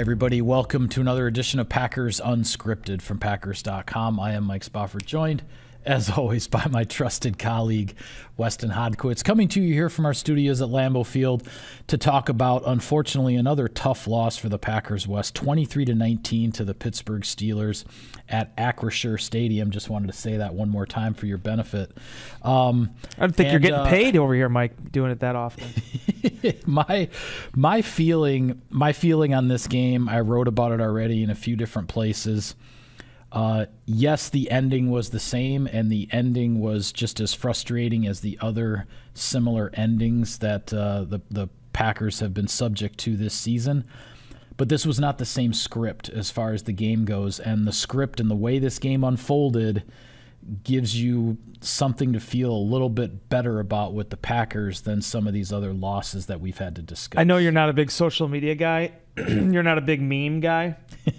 everybody. Welcome to another edition of Packers Unscripted from Packers.com. I am Mike Spofford, joined as always, by my trusted colleague, Weston Hodquist, coming to you here from our studios at Lambeau Field to talk about, unfortunately, another tough loss for the Packers West, 23 to 19 to the Pittsburgh Steelers at Acrisure Stadium. Just wanted to say that one more time for your benefit. Um, I don't think and, you're getting uh, paid over here, Mike, doing it that often. my my feeling my feeling on this game, I wrote about it already in a few different places. Uh, yes, the ending was the same, and the ending was just as frustrating as the other similar endings that uh, the the Packers have been subject to this season. But this was not the same script as far as the game goes, and the script and the way this game unfolded gives you something to feel a little bit better about with the Packers than some of these other losses that we've had to discuss. I know you're not a big social media guy. you're not a big meme guy.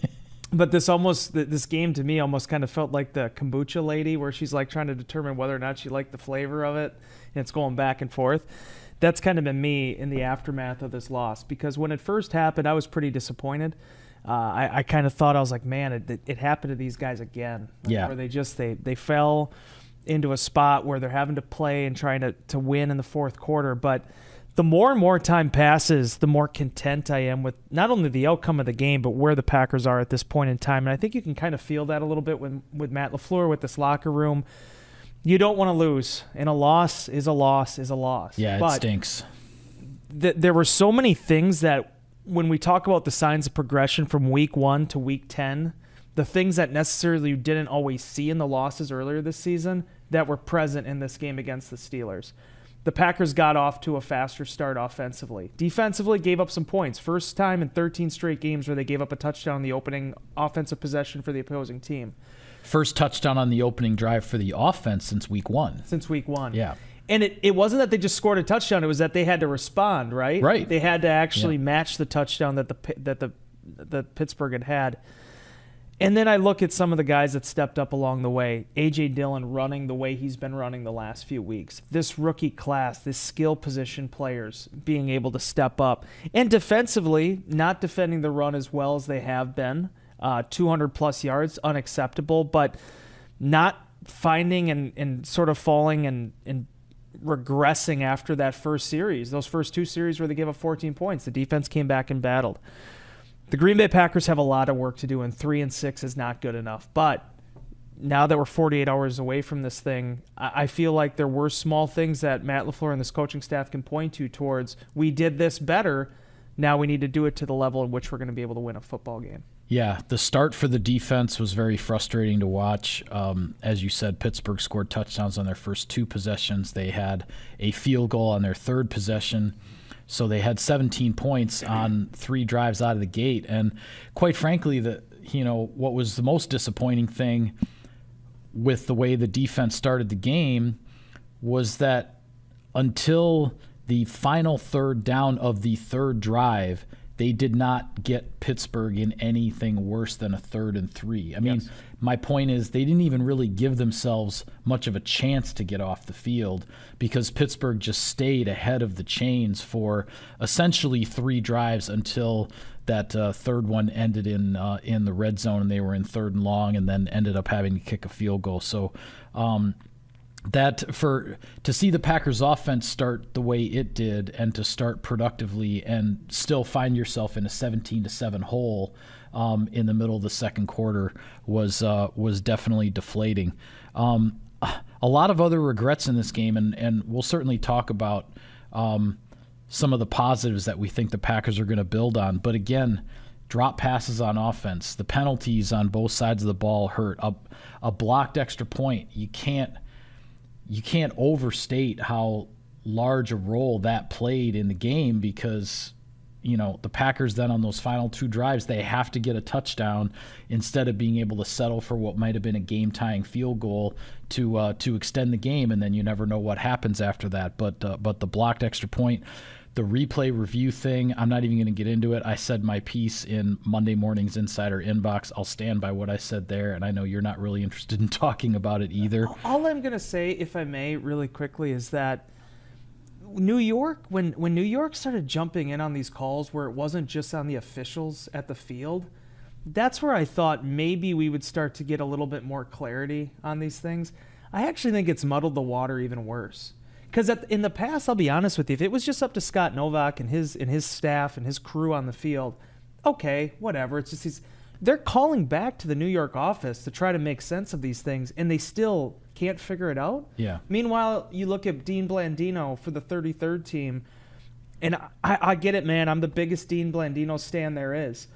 but this almost this game to me almost kind of felt like the kombucha lady where she's like trying to determine whether or not she liked the flavor of it and it's going back and forth that's kind of been me in the aftermath of this loss because when it first happened i was pretty disappointed uh, I, I, kind of thought i was like man it, it happened to these guys again like, yeah where they just they they fell into a spot where they're having to play and trying to, to win in the fourth quarter but the more and more time passes, the more content I am with not only the outcome of the game, but where the Packers are at this point in time. And I think you can kind of feel that a little bit when, with Matt LaFleur, with this locker room. You don't want to lose, and a loss is a loss is a loss. Yeah, but it stinks. Th- there were so many things that when we talk about the signs of progression from week one to week 10, the things that necessarily you didn't always see in the losses earlier this season that were present in this game against the Steelers the Packers got off to a faster start offensively. Defensively, gave up some points. First time in 13 straight games where they gave up a touchdown in the opening offensive possession for the opposing team. First touchdown on the opening drive for the offense since week one. Since week one. Yeah. And it, it wasn't that they just scored a touchdown, it was that they had to respond, right? Right. They had to actually yeah. match the touchdown that the that the that Pittsburgh had had. And then I look at some of the guys that stepped up along the way. AJ Dillon running the way he's been running the last few weeks. This rookie class, this skill position players being able to step up. And defensively, not defending the run as well as they have been. Uh, 200 plus yards, unacceptable, but not finding and, and sort of falling and, and regressing after that first series. Those first two series where they gave up 14 points, the defense came back and battled the Green Bay Packers have a lot of work to do, and three and six is not good enough. But now that we're 48 hours away from this thing, I feel like there were small things that Matt LaFleur and this coaching staff can point to towards we did this better. Now we need to do it to the level in which we're going to be able to win a football game. Yeah, the start for the defense was very frustrating to watch. Um, as you said, Pittsburgh scored touchdowns on their first two possessions. They had a field goal on their third possession. So they had 17 points on three drives out of the gate. And quite frankly, the you know what was the most disappointing thing with the way the defense started the game was that until the final third down of the third drive, they did not get Pittsburgh in anything worse than a third and three. I mean, yes. my point is they didn't even really give themselves much of a chance to get off the field because Pittsburgh just stayed ahead of the chains for essentially three drives until that uh, third one ended in uh, in the red zone and they were in third and long and then ended up having to kick a field goal. So. Um, that for to see the Packers offense start the way it did and to start productively and still find yourself in a 17 to 7 hole um, in the middle of the second quarter was uh, was definitely deflating. Um, a lot of other regrets in this game and and we'll certainly talk about um, some of the positives that we think the Packers are going to build on, but again, drop passes on offense, the penalties on both sides of the ball hurt, a, a blocked extra point. You can't you can't overstate how large a role that played in the game because you know the Packers then on those final two drives they have to get a touchdown instead of being able to settle for what might have been a game tying field goal to uh, to extend the game and then you never know what happens after that but uh, but the blocked extra point the replay review thing, I'm not even going to get into it. I said my piece in Monday morning's Insider Inbox. I'll stand by what I said there, and I know you're not really interested in talking about it either. All I'm going to say, if I may, really quickly, is that New York, when, when New York started jumping in on these calls where it wasn't just on the officials at the field, that's where I thought maybe we would start to get a little bit more clarity on these things. I actually think it's muddled the water even worse because in the past, I'll be honest with you, if it was just up to Scott Novak and his and his staff and his crew on the field, okay, whatever. It's just these. They're calling back to the New York office to try to make sense of these things, and they still can't figure it out. Yeah. Meanwhile, you look at Dean Blandino for the 33rd team, and I, I get it, man. I'm the biggest Dean Blandino stand there is.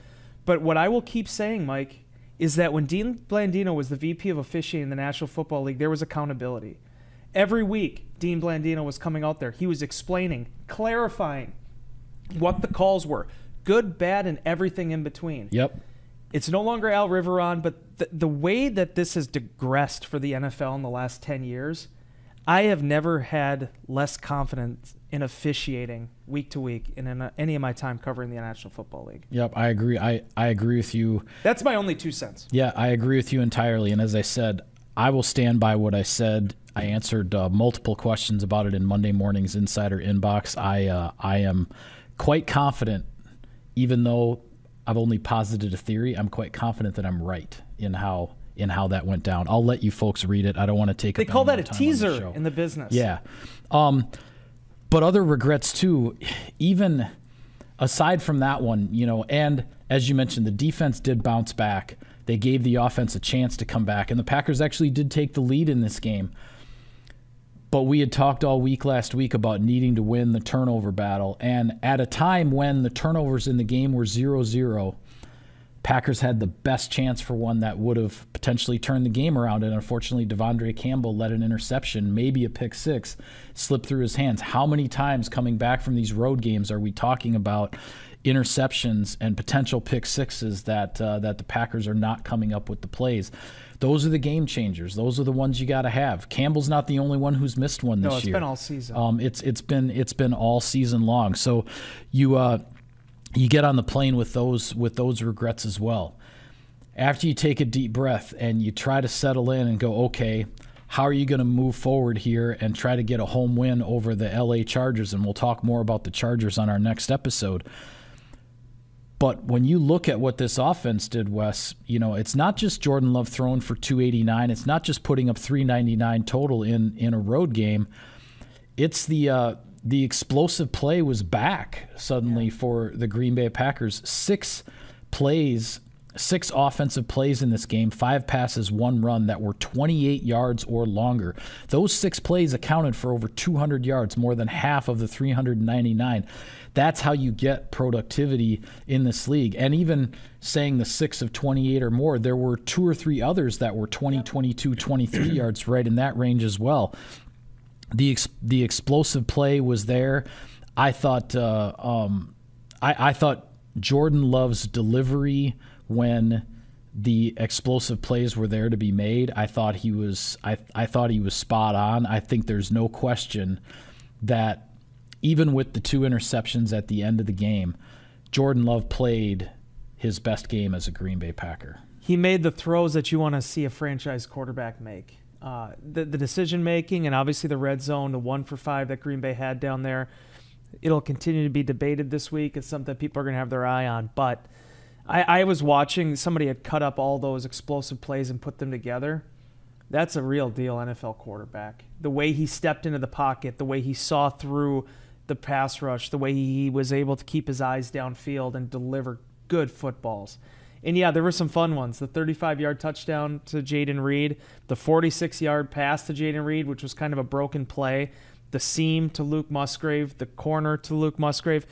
But what I will keep saying, Mike, is that when Dean Blandino was the VP of officiating in the National Football League, there was accountability. Every week, Dean Blandino was coming out there. He was explaining, clarifying what the calls were good, bad, and everything in between. Yep. It's no longer Al Riveron, but the, the way that this has digressed for the NFL in the last 10 years, I have never had less confidence in officiating week to week in any of my time covering the National Football League. Yep, I agree. I, I agree with you. That's my only two cents. Yeah, I agree with you entirely. And as I said, I will stand by what I said I answered uh, multiple questions about it in Monday morning's Insider Inbox. I uh, I am quite confident, even though I've only posited a theory. I'm quite confident that I'm right in how in how that went down. I'll let you folks read it. I don't want to take. They call that a teaser the in the business. Yeah, um, but other regrets too. Even aside from that one, you know, and as you mentioned, the defense did bounce back. They gave the offense a chance to come back, and the Packers actually did take the lead in this game. But we had talked all week last week about needing to win the turnover battle. And at a time when the turnovers in the game were 0 0, Packers had the best chance for one that would have potentially turned the game around. And unfortunately, Devondre Campbell let an interception, maybe a pick six, slip through his hands. How many times coming back from these road games are we talking about interceptions and potential pick sixes that uh, that the Packers are not coming up with the plays? Those are the game changers. Those are the ones you got to have. Campbell's not the only one who's missed one this year. No, it's year. been all season. Um, it's it's been it's been all season long. So you uh, you get on the plane with those with those regrets as well. After you take a deep breath and you try to settle in and go, okay, how are you going to move forward here and try to get a home win over the LA Chargers? And we'll talk more about the Chargers on our next episode. But when you look at what this offense did, Wes, you know, it's not just Jordan Love thrown for 289. It's not just putting up 399 total in in a road game. It's the uh, the explosive play was back suddenly yeah. for the Green Bay Packers. Six plays, six offensive plays in this game, five passes, one run that were 28 yards or longer. Those six plays accounted for over 200 yards, more than half of the 399 that's how you get productivity in this league. And even saying the six of 28 or more, there were two or three others that were 20, 22, 23 yards, right in that range as well. The, ex- the explosive play was there. I thought, uh, um, I, I thought Jordan Love's delivery when the explosive plays were there to be made. I thought he was I, I thought he was spot on. I think there's no question that even with the two interceptions at the end of the game, Jordan Love played his best game as a Green Bay Packer. He made the throws that you want to see a franchise quarterback make. Uh, the, the decision making and obviously the red zone, the one for five that Green Bay had down there. It'll continue to be debated this week. It's something people are going to have their eye on. But I, I was watching somebody had cut up all those explosive plays and put them together. That's a real deal NFL quarterback. The way he stepped into the pocket, the way he saw through the pass rush, the way he was able to keep his eyes downfield and deliver good footballs. And yeah, there were some fun ones. The 35 yard touchdown to Jaden Reed, the 46 yard pass to Jaden Reed, which was kind of a broken play, the seam to Luke Musgrave, the corner to Luke Musgrave.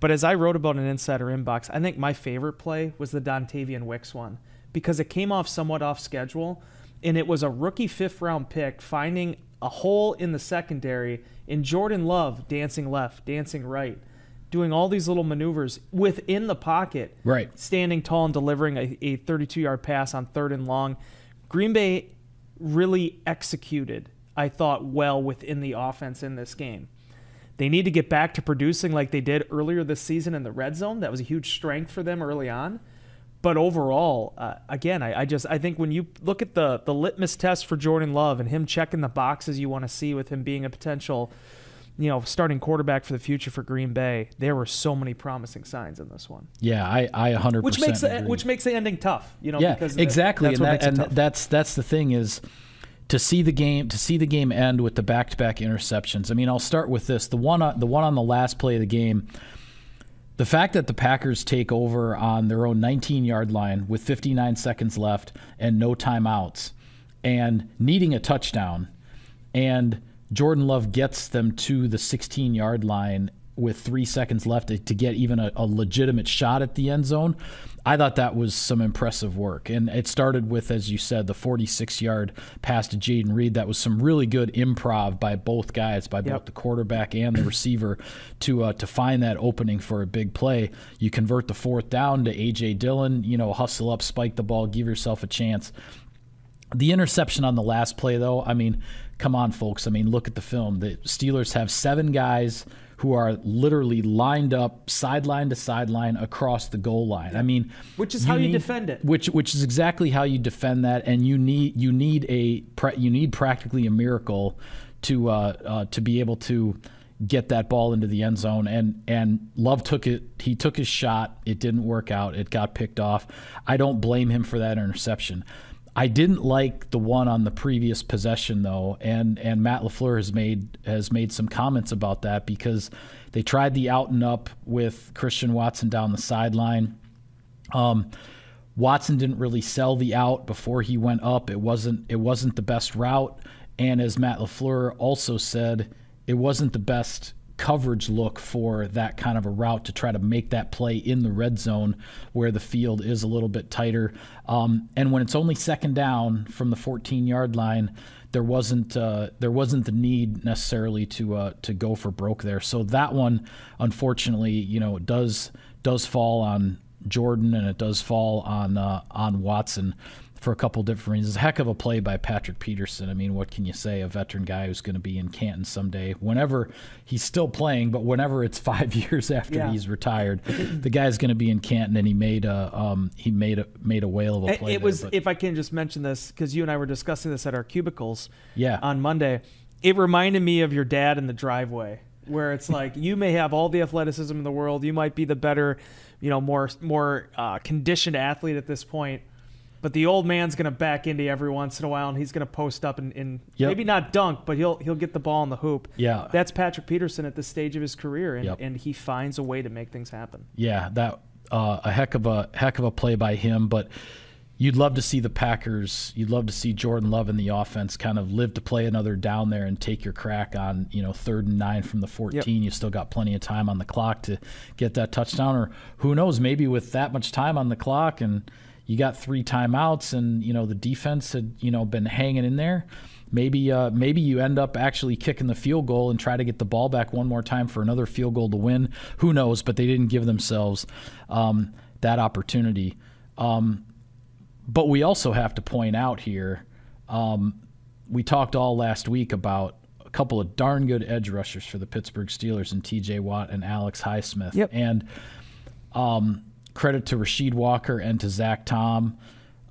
But as I wrote about an insider inbox, I think my favorite play was the Dontavian Wicks one because it came off somewhat off schedule and it was a rookie fifth round pick finding a hole in the secondary and Jordan Love dancing left, dancing right, doing all these little maneuvers within the pocket. Right. Standing tall and delivering a, a 32 yard pass on third and long. Green Bay really executed, I thought, well within the offense in this game. They need to get back to producing like they did earlier this season in the red zone. That was a huge strength for them early on but overall, uh, again, I, I, just I think when you look at the the litmus test for Jordan Love and him checking the boxes you want to see with him being a potential, you know, starting quarterback for the future for Green Bay, there were so many promising signs in this one. Yeah, I I hundred which makes the, which makes the ending tough, you know. Yeah, because exactly, that's and, that, and that's that's the thing is to see the game to see the game end with the back to back interceptions. I mean, I'll start with this the one on, the one on the last play of the game the fact that the Packers take over on their own 19 yard line with 59 seconds left and no timeouts and needing a touchdown and Jordan Love gets them to the 16 yard line with three seconds left to, to get even a, a, legitimate shot at the end zone. I thought that was some impressive work. And it started with, as you said, the 46 yard pass to Jaden Reed. That was some really good improv by both guys, by yep. both the quarterback and the receiver, to uh, to find that opening for a big play. You convert the fourth down to A.J. Dillon, you know, hustle up, spike the ball, give yourself a chance. The interception on the last play, though, I mean, come on, folks. I mean, look at the film. The Steelers have seven guys who are literally lined up sideline to sideline across the goal line. I mean, which is you how you need, defend it. Which which is exactly how you defend that, and you need you need a you need practically a miracle to uh, uh, to be able to get that ball into the end zone and and Love took it he took his shot it didn't work out it got picked off I don't blame him for that interception I didn't like the one on the previous possession though, and and Matt Lafleur has made has made some comments about that because they tried the out and up with Christian Watson down the sideline. Um, Watson didn't really sell the out before he went up. It wasn't it wasn't the best route, and as Matt Lafleur also said, it wasn't the best coverage look for that kind of a route to try to make that play in the red zone where the field is a little bit tighter. Um, and when it's only second down from the 14 yard line, there wasn't uh, there wasn't the need necessarily to uh, to go for broke there. So that one, unfortunately, you know, does does fall on Jordan and it does fall on uh, on Watson for a couple different reasons. a Heck of a play by Patrick Peterson. I mean, what can you say? A veteran guy who's going to be in Canton someday, whenever he's still playing, but whenever it's five years after yeah. he's retired, the guy's going to be in Canton, and he made a um, he made a made a whale of a play. It there, was, but. if I can just mention this, because you and I were discussing this at our cubicles, yeah. on Monday. It reminded me of your dad in the driveway, where it's like you may have all the athleticism in the world, you might be the better, you know, more more uh, conditioned athlete at this point but the old man's gonna back into every once in a while, and he's gonna post up and, and yep. maybe not dunk, but he'll he'll get the ball in the hoop. Yeah, that's Patrick Peterson at this stage of his career, and, yep. and he finds a way to make things happen. Yeah, that uh, a heck of a heck of a play by him. But you'd love to see the Packers. You'd love to see Jordan Love in the offense kind of live to play another down there and take your crack on you know third and nine from the fourteen. Yep. You still got plenty of time on the clock to get that touchdown, or who knows, maybe with that much time on the clock and you got three timeouts, and you know the defense had you know been hanging in there. Maybe uh, maybe you end up actually kicking the field goal and try to get the ball back one more time for another field goal to win. Who knows? But they didn't give themselves um, that opportunity. Um, but we also have to point out here. Um, we talked all last week about a couple of darn good edge rushers for the Pittsburgh Steelers and T.J. Watt and Alex Highsmith. Yep. And um, Credit to Rashid Walker and to Zach Tom.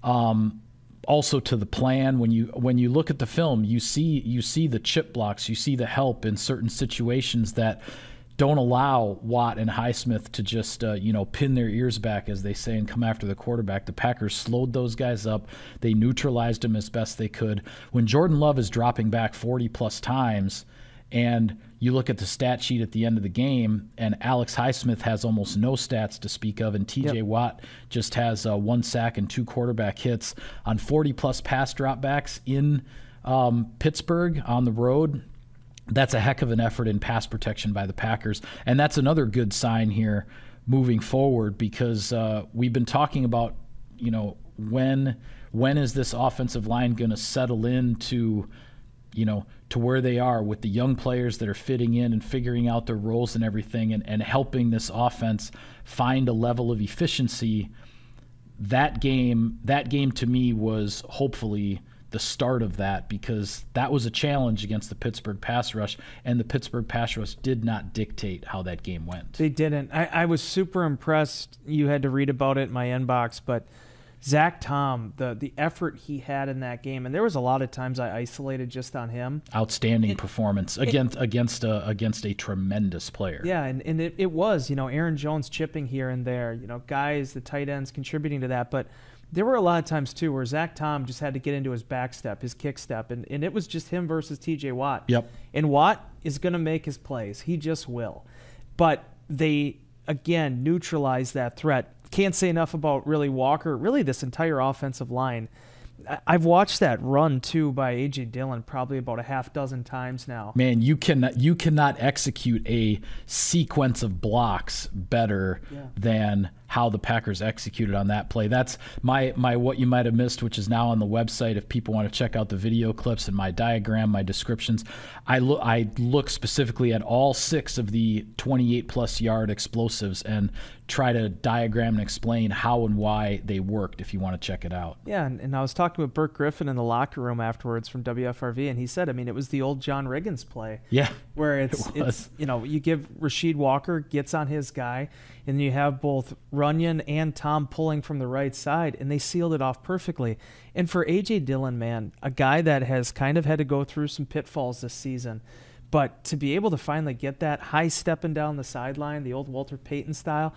Um, also to the plan when you when you look at the film you see you see the chip blocks you see the help in certain situations that don't allow Watt and Highsmith to just uh, you know pin their ears back as they say and come after the quarterback. The Packers slowed those guys up. They neutralized them as best they could. When Jordan Love is dropping back 40 plus times, and you look at the stat sheet at the end of the game, and Alex Highsmith has almost no stats to speak of, and TJ yep. Watt just has uh, one sack and two quarterback hits on 40 plus pass dropbacks in um, Pittsburgh on the road. That's a heck of an effort in pass protection by the Packers. And that's another good sign here moving forward because uh, we've been talking about, you know, when when is this offensive line going to settle into you know, to where they are with the young players that are fitting in and figuring out their roles and everything and, and helping this offense find a level of efficiency. That game, that game to me was hopefully the start of that because that was a challenge against the Pittsburgh pass rush, and the Pittsburgh pass rush did not dictate how that game went. They didn't. I, I was super impressed. You had to read about it in my inbox, but Zach Tom, the the effort he had in that game, and there was a lot of times I isolated just on him. Outstanding it, performance it, against against a against a tremendous player. Yeah, and, and it, it was, you know, Aaron Jones chipping here and there, you know, guys, the tight ends contributing to that. But there were a lot of times too where Zach Tom just had to get into his back step, his kick step, and, and it was just him versus TJ Watt. Yep. And Watt is gonna make his plays. He just will. But they again neutralize that threat can't say enough about really Walker, really this entire offensive line. I've watched that run too by AJ Dillon probably about a half dozen times now. Man, you cannot you cannot execute a sequence of blocks better yeah. than how the Packers executed on that play. That's my my what you might have missed, which is now on the website. If people want to check out the video clips and my diagram, my descriptions, I look I look specifically at all six of the 28 plus yard explosives and try to diagram and explain how and why they worked. If you want to check it out, yeah. And, and I was talking with Burke Griffin in the locker room afterwards from WFRV, and he said, I mean, it was the old John Riggins play, yeah, where it's it it's you know you give Rashid Walker gets on his guy and you have both Runyon and Tom pulling from the right side, and they sealed it off perfectly. And for A.J. Dillon, man, a guy that has kind of had to go through some pitfalls this season, but to be able to finally get that high stepping down the sideline, the old Walter Payton style,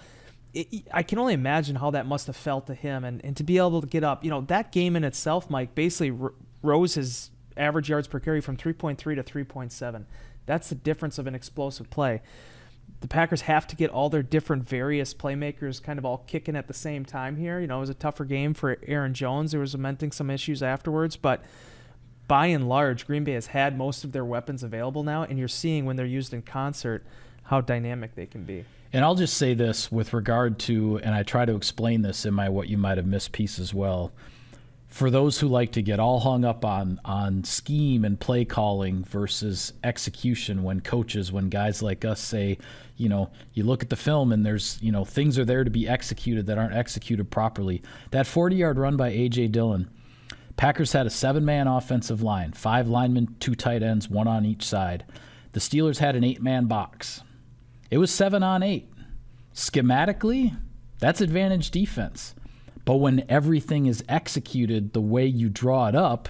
it, I can only imagine how that must have felt to him. And, and to be able to get up, you know, that game in itself, Mike, basically r- rose his average yards per carry from 3.3 to 3.7. That's the difference of an explosive play the Packers have to get all their different various playmakers kind of all kicking at the same time here. You know, it was a tougher game for Aaron Jones. There was lamenting some issues afterwards, but by and large, Green Bay has had most of their weapons available now, and you're seeing when they're used in concert how dynamic they can be. And I'll just say this with regard to, and I try to explain this in my What You Might Have Missed piece as well for those who like to get all hung up on on scheme and play calling versus execution when coaches when guys like us say you know you look at the film and there's you know things are there to be executed that aren't executed properly that 40 yard run by AJ Dillon Packers had a seven man offensive line five linemen two tight ends one on each side the Steelers had an eight man box it was 7 on 8 schematically that's advantage defense but when everything is executed the way you draw it up,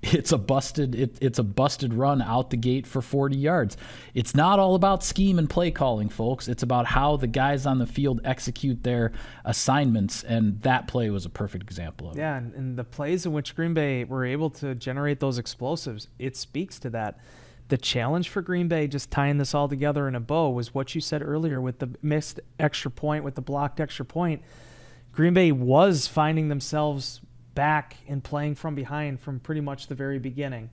it's a busted it, it's a busted run out the gate for 40 yards. It's not all about scheme and play calling, folks. It's about how the guys on the field execute their assignments, and that play was a perfect example of yeah, it. Yeah, and, and the plays in which Green Bay were able to generate those explosives, it speaks to that. The challenge for Green Bay, just tying this all together in a bow, was what you said earlier with the missed extra point, with the blocked extra point Green Bay was finding themselves back and playing from behind from pretty much the very beginning.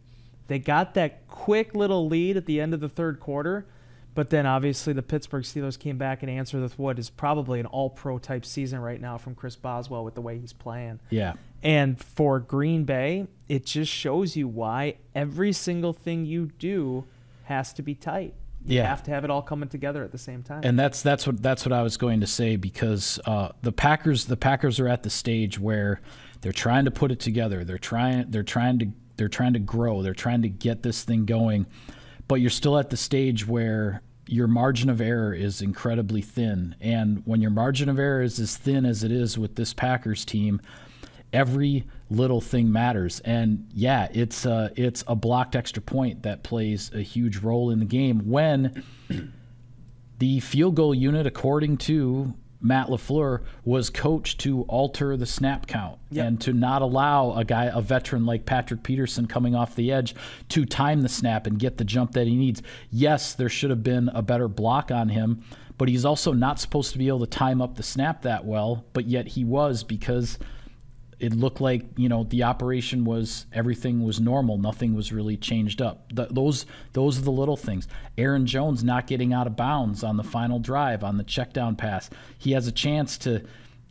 They got that quick little lead at the end of the third quarter, but then obviously the Pittsburgh Steelers came back and answered with what is probably an all pro type season right now from Chris Boswell with the way he's playing. Yeah. And for Green Bay, it just shows you why every single thing you do has to be tight. You yeah. have to have it all coming together at the same time. And that's that's what that's what I was going to say because uh, the Packers the Packers are at the stage where they're trying to put it together. They're trying they're trying to they're trying to grow. They're trying to get this thing going. But you're still at the stage where your margin of error is incredibly thin. And when your margin of error is as thin as it is with this Packers team, every little thing matters. And yeah, it's a, uh, it's a blocked extra point that plays a huge role in the game when the field goal unit, according to Matt LaFleur, was coached to alter the snap count yep. and to not allow a guy, a veteran like Patrick Peterson coming off the edge to time the snap and get the jump that he needs. Yes, there should have been a better block on him, but he's also not supposed to be able to time up the snap that well, but yet he was because – it looked like you know the operation was everything was normal nothing was really changed up the, those those are the little things aaron jones not getting out of bounds on the final drive on the check down pass he has a chance to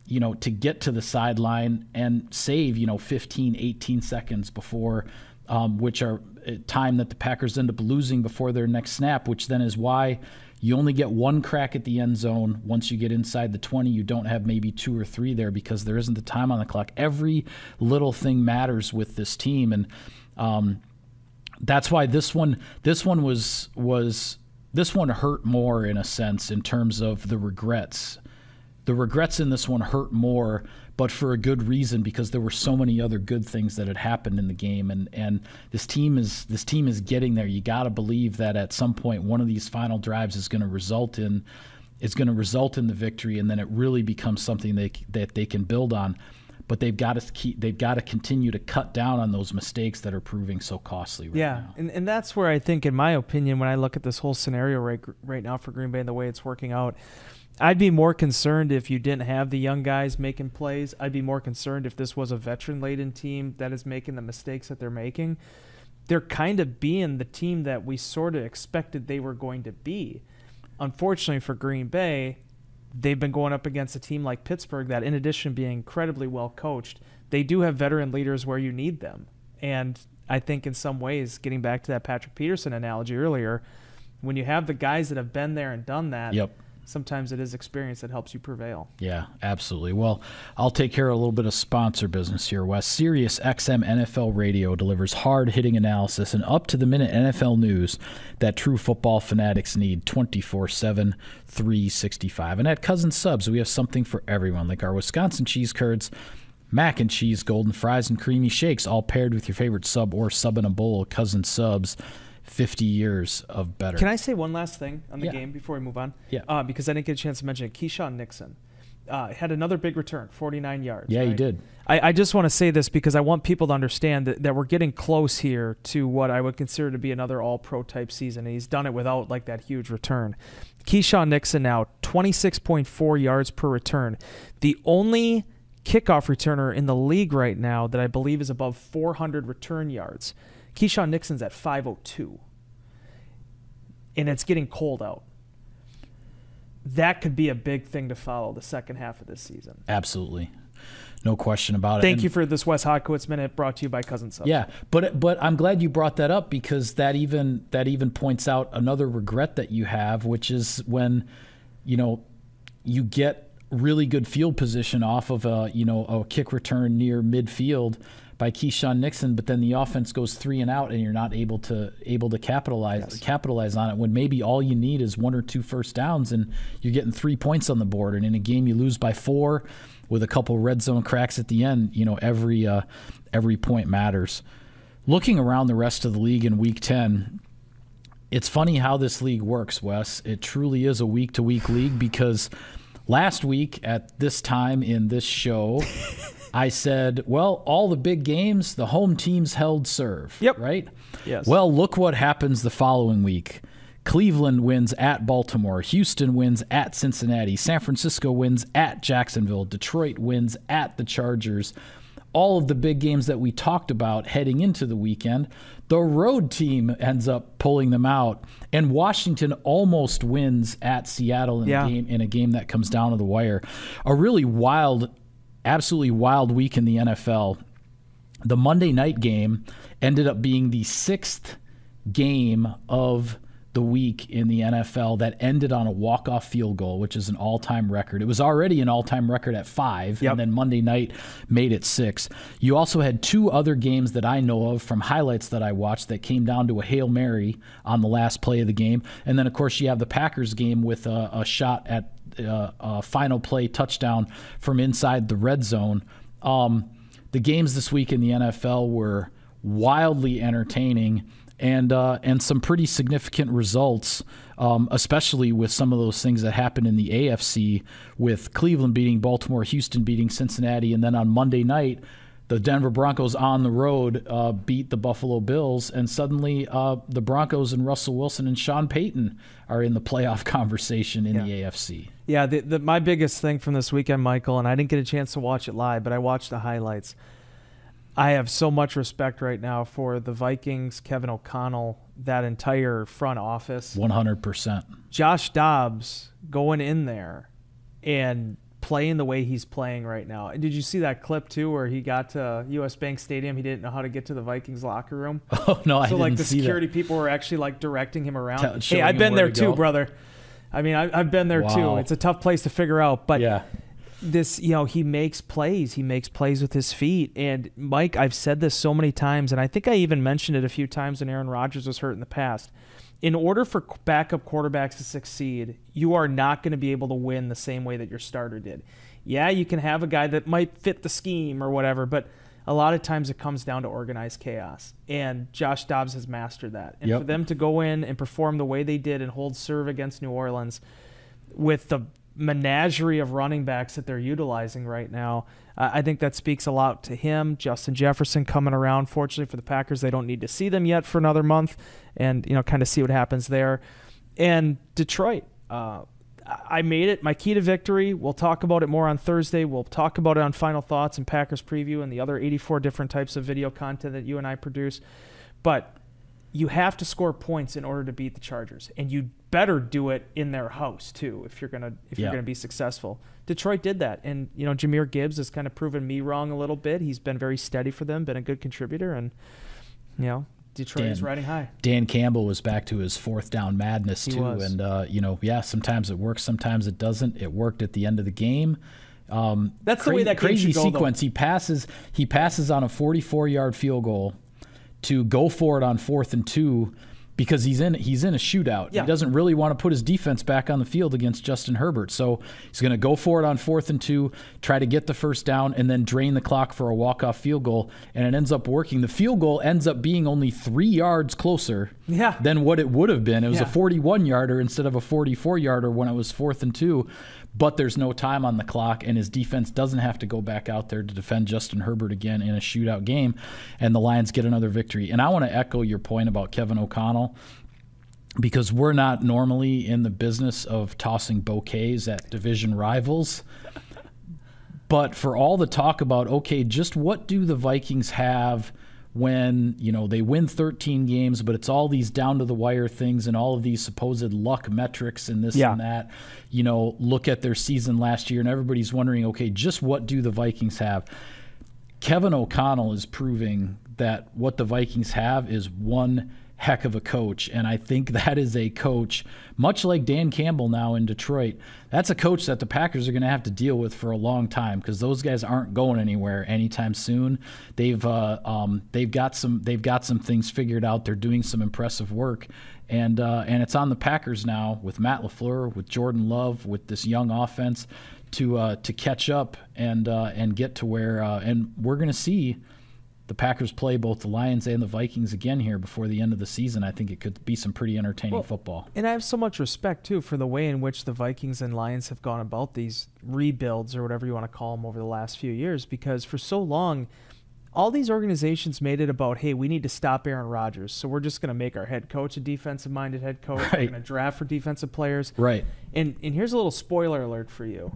you know to get to the sideline and save you know 15 18 seconds before um, which are uh, time that the packers end up losing before their next snap which then is why you only get one crack at the end zone. Once you get inside the 20, you don't have maybe two or three there because there isn't the time on the clock. Every little thing matters with this team, and um, that's why this one this one was was this one hurt more in a sense in terms of the regrets the regrets in this one hurt more, but for a good reason because there were so many other good things that had happened in the game, and and this team is this team is getting there. You got to believe that at some point one of these final drives is going to result in. is going to result in the victory, and then it really becomes something they, that they can build on but they've got to keep they've got to continue to cut down on those mistakes that are proving so costly right yeah, now. and and that's where I think in my opinion when I look at this whole scenario right right now for Green Bay and the way it's working out I'd be more concerned if you didn't have the young guys making plays. I'd be more concerned if this was a veteran laden team that is making the mistakes that they're making. They're kind of being the team that we sort of expected they were going to be. Unfortunately for Green Bay, they've been going up against a team like Pittsburgh that, in addition being incredibly well coached, they do have veteran leaders where you need them. And I think in some ways, getting back to that Patrick Peterson analogy earlier, when you have the guys that have been there and done that, yep sometimes it is experience that helps you prevail. Yeah, absolutely. Well, I'll take care of a little bit of sponsor business here, Wes. Sirius XM NFL Radio delivers hard hitting analysis and up to the minute NFL news that true football fanatics need 24 7, 365. And at Cousin Subs, we have something for everyone, like our Wisconsin cheese curds. Mac and cheese, golden fries, and creamy shakes, all paired with your favorite sub or sub in a bowl, Cousin Subs. 50 years of better. Can I say one last thing on the yeah. game before we move on? Yeah. Uh, because I didn't get a chance to mention it. Keyshawn Nixon uh, had another big return, 49 yards. Yeah, right? he did. I, I just want to say this because I want people to understand that, that we're getting close here to what I would consider to be another all pro type season. And he's done it without like that huge return. Keyshawn Nixon now, 26.4 yards per return. The only kickoff returner in the league right now that I believe is above 400 return yards. Keyshawn Nixon's at 502, and it's getting cold out. That could be a big thing to follow the second half of this season. Absolutely. No question about it. Thank and you for this Wes Hodkowitz minute brought to you by Cousin Sub. Yeah, but but I'm glad you brought that up because that even that even points out another regret that you have, which is when, you know, you get really good field position off of a you know a kick return near midfield by Keyshawn Nixon, but then the offense goes three and out, and you're not able to able to capitalize yes. capitalize on it when maybe all you need is one or two first downs, and you're getting three points on the board, and in a game you lose by four, with a couple red zone cracks at the end. You know every uh, every point matters. Looking around the rest of the league in Week Ten, it's funny how this league works, Wes. It truly is a week to week league because last week at this time in this show. I said, well, all the big games, the home teams held serve. Yep. Right? Yes. Well, look what happens the following week. Cleveland wins at Baltimore. Houston wins at Cincinnati. San Francisco wins at Jacksonville. Detroit wins at the Chargers. All of the big games that we talked about heading into the weekend, the road team ends up pulling them out, and Washington almost wins at Seattle in, yeah. a, game, in a game that comes down to the wire. A really wild absolutely wild week in the NFL. The Monday night game ended up being the sixth game of the week in the NFL that ended on a walk-off field goal, which is an all-time record. It was already an all-time record at five, yep. and then Monday night made it six. You also had two other games that I know of from highlights that I watched that came down to a hail mary on the last play of the game, and then of course you have the Packers game with a, a shot at uh, a final play touchdown from inside the red zone. Um, the games this week in the NFL were wildly entertaining and uh, and some pretty significant results, um, especially with some of those things that happened in the AFC with Cleveland beating Baltimore, Houston beating Cincinnati, and then on Monday night. The Denver Broncos on the road uh, beat the Buffalo Bills, and suddenly uh, the Broncos and Russell Wilson and Sean Payton are in the playoff conversation in yeah. the AFC. Yeah, the, the, my biggest thing from this weekend, Michael, and I didn't get a chance to watch it live, but I watched the highlights. I have so much respect right now for the Vikings, Kevin O'Connell, that entire front office. 100%. Josh Dobbs going in there and playing the way he's playing right now. Did you see that clip too, where he got to U.S. Bank Stadium? He didn't know how to get to the Vikings locker room. Oh no, I so like the security people were actually like directing him around. hey, I've been there too, go. brother. I mean, I, have been there wow. too. It's a tough place to figure out, but yeah this, you know, he makes plays. He makes plays with his feet. And Mike, I've said this so many times, and I think I even mentioned it a few times when Aaron Rodgers was hurt in the past. In order for backup quarterbacks to succeed, you are not going to be able to win the same way that your starter did. Yeah, you can have a guy that might fit the scheme or whatever, but a lot of times it comes down to organized chaos. And Josh Dobbs has mastered that. And yep. for them to go in and perform the way they did and hold serve against New Orleans with the menagerie of running backs that they're utilizing right now. Uh, I think that speaks a lot to him. Justin Jefferson coming around. Fortunately for the Packers, they don't need to see them yet for another month, and you know, kind of see what happens there. And Detroit, uh, I made it. My key to victory. We'll talk about it more on Thursday. We'll talk about it on final thoughts and Packers preview and the other 84 different types of video content that you and I produce. But you have to score points in order to beat the Chargers, and you better do it in their house too if you're gonna if yeah. you're gonna be successful. Detroit did that, and you know Jameer Gibbs has kind of proven me wrong a little bit. He's been very steady for them, been a good contributor, and you know Detroit Dan, is riding high. Dan Campbell was back to his fourth down madness he too, was. and uh, you know yeah, sometimes it works, sometimes it doesn't. It worked at the end of the game. Um, That's the way that crazy go, sequence. Though. He passes he passes on a 44 yard field goal to go for it on fourth and two because he's in he's in a shootout. Yeah. He doesn't really want to put his defense back on the field against Justin Herbert. So he's going to go for it on fourth and two, try to get the first down, and then drain the clock for a walk off field goal. And it ends up working. The field goal ends up being only three yards closer yeah. than what it would have been. It was yeah. a 41 yarder instead of a 44 yarder when it was fourth and two but there's no time on the clock, and his defense doesn't have to go back out there to defend Justin Herbert again in a shootout game, and the Lions get another victory. And I want to echo your point about Kevin O'Connell because we're not normally in the business of tossing bouquets at division rivals. But for all the talk about, okay, just what do the Vikings have when you know they win 13 games but it's all these down to the wire things and all of these supposed luck metrics and this yeah. and that you know look at their season last year and everybody's wondering okay just what do the vikings have kevin o'connell is proving that what the vikings have is one heck of a coach. And I think that is a coach, much like Dan Campbell now in Detroit, that's a coach that the Packers are going to have to deal with for a long time because those guys aren't going anywhere anytime soon. They've uh, um, they've got some they've got some things figured out. They're doing some impressive work, and uh, and it's on the Packers now with Matt Lafleur, with Jordan Love, with this young offense to uh, to catch up and uh, and get to where uh, and we're going to see the Packers play both the Lions and the Vikings again here before the end of the season, I think it could be some pretty entertaining well, football. And I have so much respect too for the way in which the Vikings and Lions have gone about these rebuilds or whatever you want to call them over the last few years because for so long all these organizations made it about, hey, we need to stop Aaron Rodgers. So we're just going to make our head coach a defensive minded head coach. Right. We're going to draft for defensive players. Right. And and here's a little spoiler alert for you.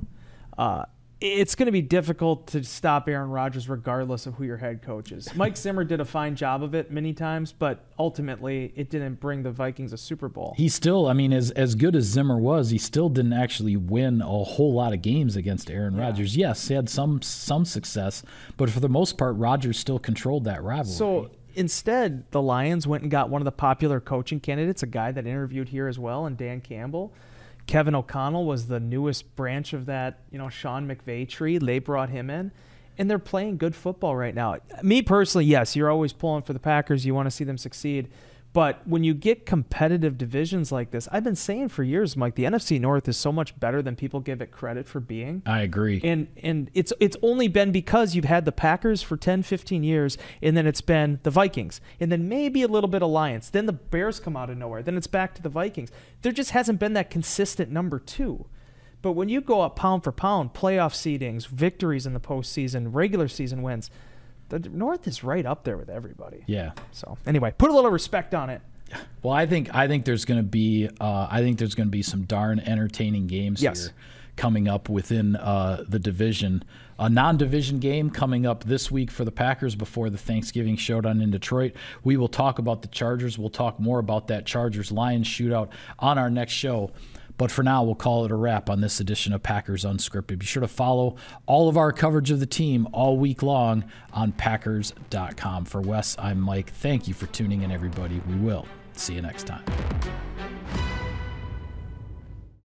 Uh, it's going to be difficult to stop Aaron Rodgers regardless of who your head coach is. Mike Zimmer did a fine job of it many times, but ultimately it didn't bring the Vikings a Super Bowl. He still, I mean, as as good as Zimmer was, he still didn't actually win a whole lot of games against Aaron yeah. Rodgers. Yes, he had some some success, but for the most part Rodgers still controlled that rivalry. So instead, the Lions went and got one of the popular coaching candidates, a guy that interviewed here as well, and Dan Campbell. Kevin O'Connell was the newest branch of that, you know, Sean McVay tree. They brought him in, and they're playing good football right now. Me personally, yes, you're always pulling for the Packers. You want to see them succeed. But when you get competitive divisions like this, I've been saying for years, Mike, the NFC North is so much better than people give it credit for being. I agree. And and it's it's only been because you've had the Packers for 10, 15 years, and then it's been the Vikings, and then maybe a little bit of Lions. Then the Bears come out of nowhere. Then it's back to the Vikings. There just hasn't been that consistent number two. But when you go up pound for pound, playoff seedings, victories in the postseason, regular season wins – the North is right up there with everybody. Yeah. So anyway, put a little respect on it. Well, I think I think there's going to be uh, I think there's going to be some darn entertaining games yes. here coming up within uh, the division. A non-division game coming up this week for the Packers before the Thanksgiving showdown in Detroit. We will talk about the Chargers. We'll talk more about that Chargers Lions shootout on our next show. But for now, we'll call it a wrap on this edition of Packers Unscripted. Be sure to follow all of our coverage of the team all week long on Packers.com. For Wes, I'm Mike. Thank you for tuning in, everybody. We will see you next time.